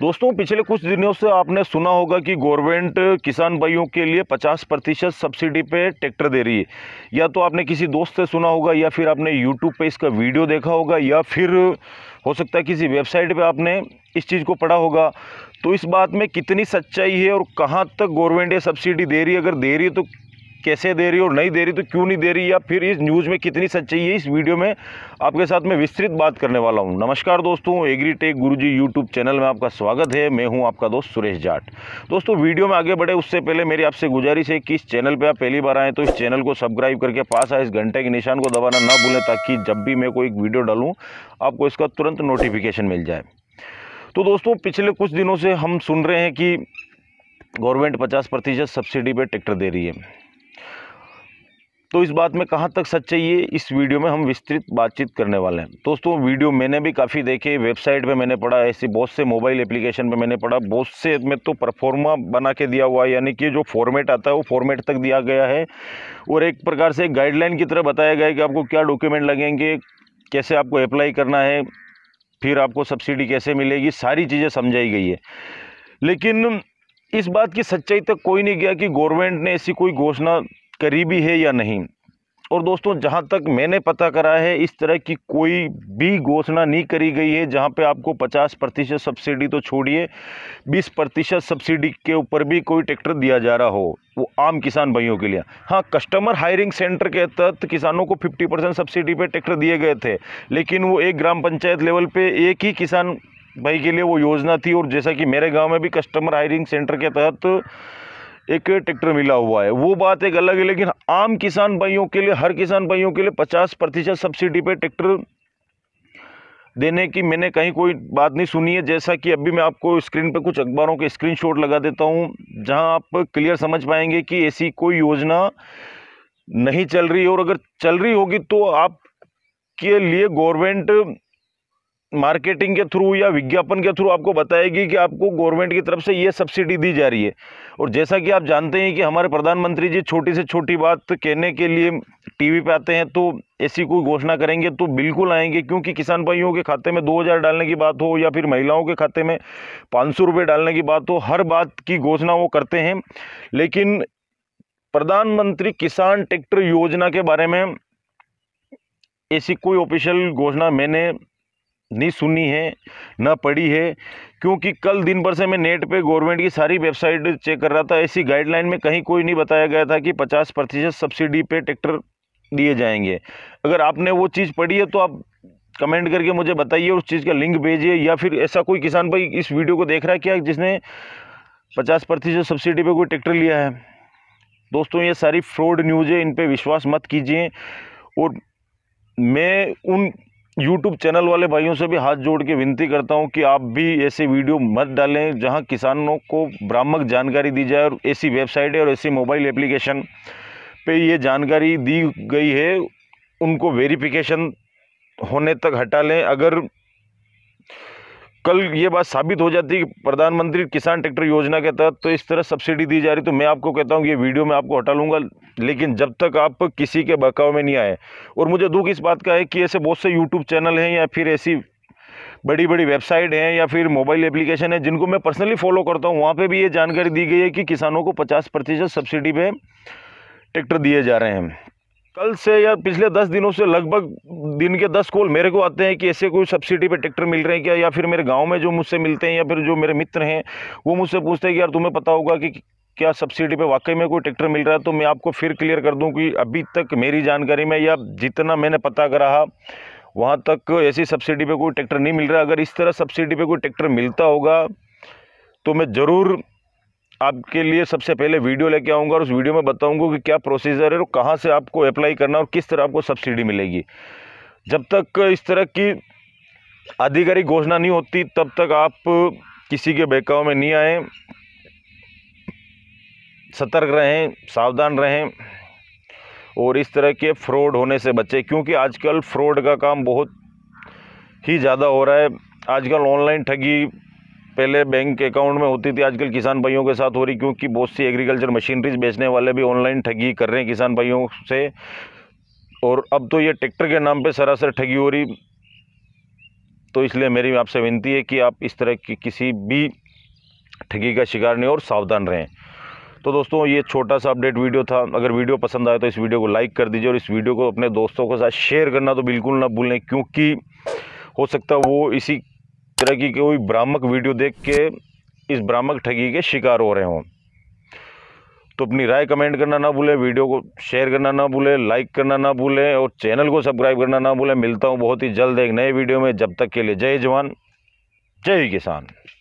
दोस्तों पिछले कुछ दिनों से आपने सुना होगा कि गवर्नमेंट किसान भाइयों के लिए 50 प्रतिशत सब्सिडी पे ट्रैक्टर दे रही है या तो आपने किसी दोस्त से सुना होगा या फिर आपने यूट्यूब पे इसका वीडियो देखा होगा या फिर हो सकता है किसी वेबसाइट पे आपने इस चीज़ को पढ़ा होगा तो इस बात में कितनी सच्चाई है और कहाँ तक गवर्नमेंट ये सब्सिडी दे रही है अगर दे रही है तो कैसे दे रही और नहीं दे रही तो क्यों नहीं दे रही या फिर इस न्यूज़ में कितनी सच्चाई है इस वीडियो में आपके साथ मैं विस्तृत बात करने वाला हूं नमस्कार दोस्तों एग्री टेक गुरु जी यूट्यूब चैनल में आपका स्वागत है मैं हूं आपका दोस्त सुरेश जाट दोस्तों वीडियो में आगे बढ़े उससे पहले मेरी आपसे गुजारिश है कि इस चैनल पर आप पहली बार आएँ तो इस चैनल को सब्सक्राइब करके पास आए इस घंटे के निशान को दबाना ना भूलें ताकि जब भी मैं कोई वीडियो डालूँ आपको इसका तुरंत नोटिफिकेशन मिल जाए तो दोस्तों पिछले कुछ दिनों से हम सुन रहे हैं कि गवर्नमेंट 50 प्रतिशत सब्सिडी पे ट्रैक्टर दे रही है तो इस बात में कहाँ तक सच है इस वीडियो में हम विस्तृत बातचीत करने वाले हैं दोस्तों वीडियो मैंने भी काफ़ी देखे वेबसाइट पे मैंने पढ़ा ऐसे बहुत से मोबाइल एप्लीकेशन पे मैंने पढ़ा बहुत से में तो परफॉर्मा बना के दिया हुआ है यानी कि जो फॉर्मेट आता है वो फॉर्मेट तक दिया गया है और एक प्रकार से गाइडलाइन की तरह बताया गया है कि आपको क्या डॉक्यूमेंट लगेंगे कैसे आपको अप्लाई करना है फिर आपको सब्सिडी कैसे मिलेगी सारी चीज़ें समझाई गई है लेकिन इस बात की सच्चाई तक कोई नहीं गया कि गवर्नमेंट ने ऐसी कोई घोषणा करीबी है या नहीं और दोस्तों जहाँ तक मैंने पता करा है इस तरह की कोई भी घोषणा नहीं करी गई है जहाँ पे आपको 50 प्रतिशत सब्सिडी तो छोड़िए 20 प्रतिशत सब्सिडी के ऊपर भी कोई ट्रैक्टर दिया जा रहा हो वो आम किसान भाइयों के लिए हाँ कस्टमर हायरिंग सेंटर के तहत किसानों को 50 परसेंट सब्सिडी पे ट्रैक्टर दिए गए थे लेकिन वो एक ग्राम पंचायत लेवल पर एक ही किसान भाई के लिए वो योजना थी और जैसा कि मेरे गाँव में भी कस्टमर हायरिंग सेंटर के तहत एक ट्रैक्टर मिला हुआ है वो बात एक अलग है लेकिन आम किसान भाइयों के लिए हर किसान भाइयों के लिए पचास प्रतिशत सब्सिडी पे ट्रैक्टर देने की मैंने कहीं कोई बात नहीं सुनी है जैसा कि अभी मैं आपको स्क्रीन पे कुछ अखबारों के स्क्रीनशॉट लगा देता हूँ जहाँ आप क्लियर समझ पाएंगे कि ऐसी कोई योजना नहीं चल रही और अगर चल रही होगी तो आप के लिए गवर्नमेंट मार्केटिंग के थ्रू या विज्ञापन के थ्रू आपको बताएगी कि आपको गवर्नमेंट की तरफ से ये सब्सिडी दी जा रही है और जैसा कि आप जानते हैं कि हमारे प्रधानमंत्री जी छोटी से छोटी बात कहने के लिए टीवी पे आते हैं तो ऐसी कोई घोषणा करेंगे तो बिल्कुल आएंगे क्योंकि किसान भाइयों के खाते में हजार डालने की बात हो या फिर महिलाओं के खाते में पाँच सौ डालने की बात हो हर बात की घोषणा वो करते हैं लेकिन प्रधानमंत्री किसान ट्रैक्टर योजना के बारे में ऐसी कोई ऑफिशियल घोषणा मैंने नहीं सुनी है ना पढ़ी है क्योंकि कल दिन भर से मैं नेट पे गवर्नमेंट की सारी वेबसाइट चेक कर रहा था ऐसी गाइडलाइन में कहीं कोई नहीं बताया गया था कि पचास प्रतिशत सब्सिडी पे ट्रैक्टर दिए जाएंगे अगर आपने वो चीज़ पढ़ी है तो आप कमेंट करके मुझे बताइए उस चीज़ का लिंक भेजिए या फिर ऐसा कोई किसान भाई इस वीडियो को देख रहा है क्या जिसने पचास प्रतिशत सब्सिडी पर कोई ट्रैक्टर लिया है दोस्तों ये सारी फ्रॉड न्यूज़ है इन पर विश्वास मत कीजिए और मैं उन यूट्यूब चैनल वाले भाइयों से भी हाथ जोड़ के विनती करता हूं कि आप भी ऐसे वीडियो मत डालें जहां किसानों को भ्रामक जानकारी दी जाए और ऐसी वेबसाइट और ऐसी मोबाइल एप्लीकेशन पे ये जानकारी दी गई है उनको वेरिफिकेशन होने तक हटा लें अगर कल ये बात साबित हो जाती है कि प्रधानमंत्री किसान ट्रैक्टर योजना के तहत तो इस तरह सब्सिडी दी जा रही तो मैं आपको कहता हूँ ये वीडियो मैं आपको हटा लूँगा लेकिन जब तक आप किसी के बकाव में नहीं आए और मुझे दुख इस बात का है कि ऐसे बहुत से यूट्यूब चैनल हैं या फिर ऐसी बड़ी बड़ी वेबसाइट हैं या फिर मोबाइल एप्लीकेशन है जिनको मैं पर्सनली फॉलो करता हूँ वहाँ पर भी ये जानकारी दी गई है कि किसानों को पचास सब्सिडी पर ट्रैक्टर दिए जा रहे हैं कल से या पिछले दस दिनों से लगभग दिन के दस कॉल मेरे को आते हैं कि ऐसे कोई सब्सिडी पे ट्रैक्टर मिल रहे हैं क्या या फिर मेरे गांव में जो मुझसे मिलते हैं या फिर जो मेरे मित्र हैं वो मुझसे पूछते हैं कि यार तुम्हें पता होगा कि क्या सब्सिडी पे वाकई में कोई ट्रैक्टर मिल रहा है तो मैं आपको फिर क्लियर कर दूँ कि अभी तक मेरी जानकारी में या जितना मैंने पता करा वहाँ तक ऐसी सब्सिडी पर कोई ट्रैक्टर नहीं मिल रहा अगर इस तरह सब्सिडी पर कोई ट्रैक्टर मिलता होगा तो मैं ज़रूर आपके लिए सबसे पहले वीडियो लेके आऊँगा और उस वीडियो में बताऊँगा कि क्या प्रोसीजर है और कहाँ से आपको अप्लाई करना और किस तरह आपको सब्सिडी मिलेगी जब तक इस तरह की आधिकारिक घोषणा नहीं होती तब तक आप किसी के बहकाव में नहीं आएँ सतर्क रहें सावधान रहें और इस तरह के फ्रॉड होने से बचें क्योंकि आजकल फ्रॉड का काम बहुत ही ज़्यादा हो रहा है आजकल ऑनलाइन ठगी पहले बैंक अकाउंट में होती थी आजकल किसान भाइयों के साथ हो रही क्योंकि बहुत सी एग्रीकल्चर मशीनरीज बेचने वाले भी ऑनलाइन ठगी कर रहे हैं किसान भाइयों से और अब तो ये ट्रैक्टर के नाम पे सरासर ठगी हो रही तो इसलिए मेरी आपसे विनती है कि आप इस तरह की किसी भी ठगी का शिकार नहीं और सावधान रहें तो दोस्तों ये छोटा सा अपडेट वीडियो था अगर वीडियो पसंद आए तो इस वीडियो को लाइक कर दीजिए और इस वीडियो को अपने दोस्तों के साथ शेयर करना तो बिल्कुल ना भूलें क्योंकि हो सकता है वो इसी तरह की कोई भ्रामक वीडियो देख के इस भ्रामक ठगी के शिकार हो रहे हों तो अपनी राय कमेंट करना ना भूलें वीडियो को शेयर करना ना भूलें लाइक करना ना भूलें और चैनल को सब्सक्राइब करना ना भूलें मिलता हूँ बहुत ही जल्द एक नए वीडियो में जब तक के लिए जय जवान जय किसान